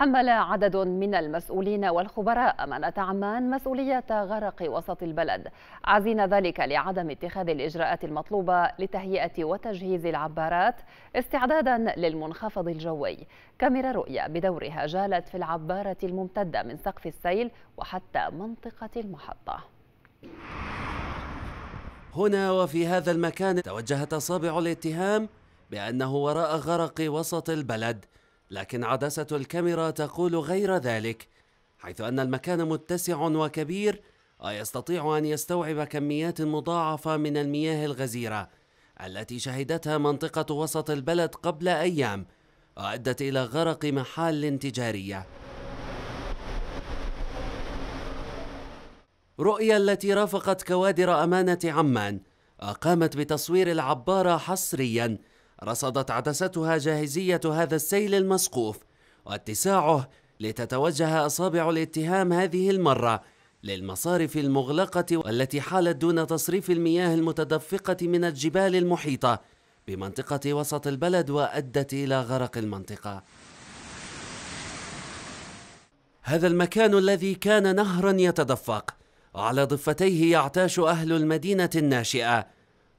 حمل عدد من المسؤولين والخبراء أمانة عمان مسؤولية غرق وسط البلد عزين ذلك لعدم اتخاذ الإجراءات المطلوبة لتهيئة وتجهيز العبارات استعدادا للمنخفض الجوي كاميرا رؤية بدورها جالت في العبارة الممتدة من سقف السيل وحتى منطقة المحطة هنا وفي هذا المكان توجهت أصابع الاتهام بأنه وراء غرق وسط البلد لكن عدسة الكاميرا تقول غير ذلك حيث أن المكان متسع وكبير ويستطيع أن يستوعب كميات مضاعفة من المياه الغزيرة التي شهدتها منطقة وسط البلد قبل أيام وأدت إلى غرق محال تجارية رؤيا التي رافقت كوادر أمانة عمان أقامت بتصوير العبارة حصرياً رصدت عدستها جاهزية هذا السيل المسقوف واتساعه لتتوجه أصابع الاتهام هذه المرة للمصارف المغلقة والتي حالت دون تصريف المياه المتدفقة من الجبال المحيطة بمنطقة وسط البلد وأدت إلى غرق المنطقة هذا المكان الذي كان نهرا يتدفق وعلى ضفتيه يعتاش أهل المدينة الناشئة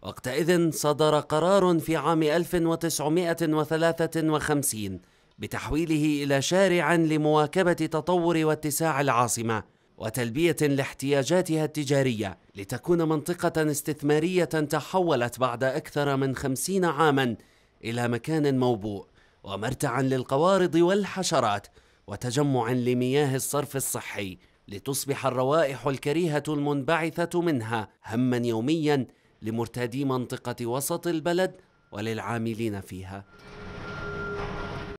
وقتئذ صدر قرار في عام 1953 بتحويله إلى شارع لمواكبة تطور واتساع العاصمة وتلبية لاحتياجاتها التجارية لتكون منطقة استثمارية تحولت بعد أكثر من خمسين عاماً إلى مكان موبوء ومرتعاً للقوارض والحشرات وتجمع لمياه الصرف الصحي لتصبح الروائح الكريهة المنبعثة منها هماً يومياً لمرتادي منطقة وسط البلد وللعاملين فيها